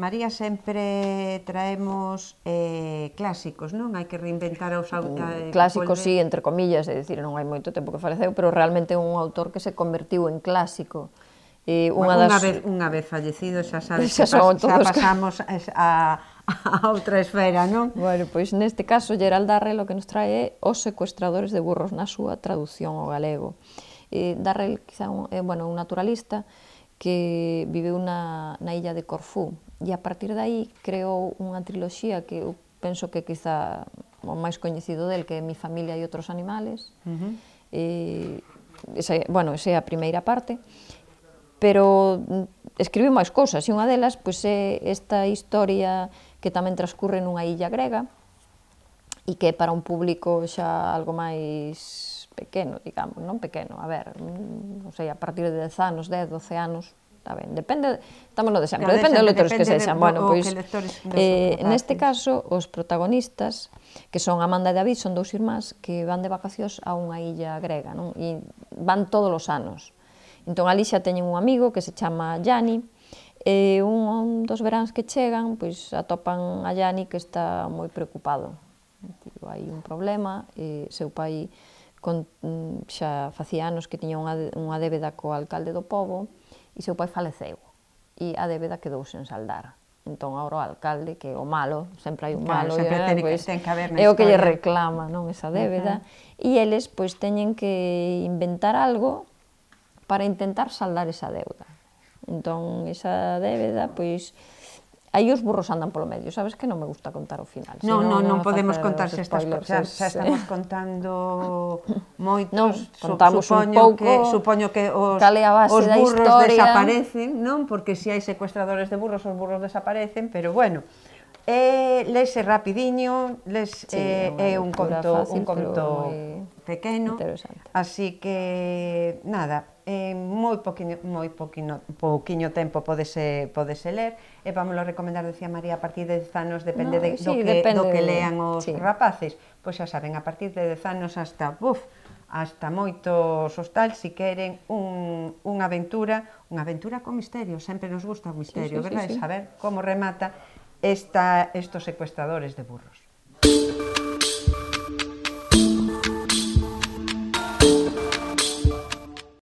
María sempre traemos eh, clásicos, non? Hai que reinventar os autores. Mm, eh, clásicos, sí, entre comillas, é dicir, non hai moito tempo que faleceu, pero realmente un autor que se convertiu en clásico. E unha, bueno, das... unha, vez, unha vez fallecido, xa sabes, xa, xa, xa pasamos a, a outra esfera, non? Bueno, pois neste caso, Gerald Darrell o que nos trae é Os secuestradores de burros na súa traducción ao galego. E eh, Darrell, quizá, un, é, eh, bueno, un naturalista, que viveu na, na illa de Corfú. E a partir de aí creou unha triloxía que eu penso que quizá o máis coñecido del, que é Mi familia e outros animales. Uh -huh. e, esa, bueno, esa é a primeira parte. Pero mm, escribiu máis cousas, e unha delas pois, é esta historia que tamén transcurre nunha illa grega e que para un público xa algo máis pequeno, digamos, non pequeno, a ver, mm, non sei, a partir de 10 anos, 10, 12 anos, está ben, depende, estamos no de sempre, depende, pois, dos lectores que sexan. Bueno, pois, eh, neste caso, os protagonistas, que son Amanda e David, son dous irmáns que van de vacacións a unha illa grega, non? E van todos os anos. Entón, ali xa teñen un amigo que se chama Gianni, e un, un dos veráns que chegan, pois atopan a Gianni que está moi preocupado. Tivo hai un problema, e seu pai con, mm, xa facía anos que tiña unha, unha débeda co alcalde do povo e seu pai faleceu e a débeda quedou sen saldar. Entón, agora o alcalde, que o malo, sempre hai un claro, malo, sempre e, ten, pues, pois, ten que haber é o que lle reclama non esa débeda, uh -huh. e eles pois, teñen que inventar algo para intentar saldar esa deuda. Entón, esa débeda, pois, aí os burros andan polo medio, sabes que non me gusta contar o final. Non, non, non, non podemos contar se estas cosas, xa, xa estamos contando moitos, non, contamos supoño un pouco, que, supoño que os, os burros historia. desaparecen, non? Porque se si hai secuestradores de burros, os burros desaparecen, pero bueno, eh, lese rapidiño, les, sí, eh, é un conto, fácil, un conto pequeno. Así que, nada, en eh, moi poquinho, moi poquinho, poquinho tempo podese, podese ler, e vámoslo recomendar, decía María, a partir de 10 anos, depende no, de, sí, do, que, depende do que lean os sí. rapaces. Pois xa saben, a partir de 10 anos hasta, buf, hasta moitos hostal, si queren un, unha aventura, unha aventura con misterio, sempre nos gusta o misterio, sí, sí, verdad? Sí, sí. saber como remata esta, estos secuestradores de burros.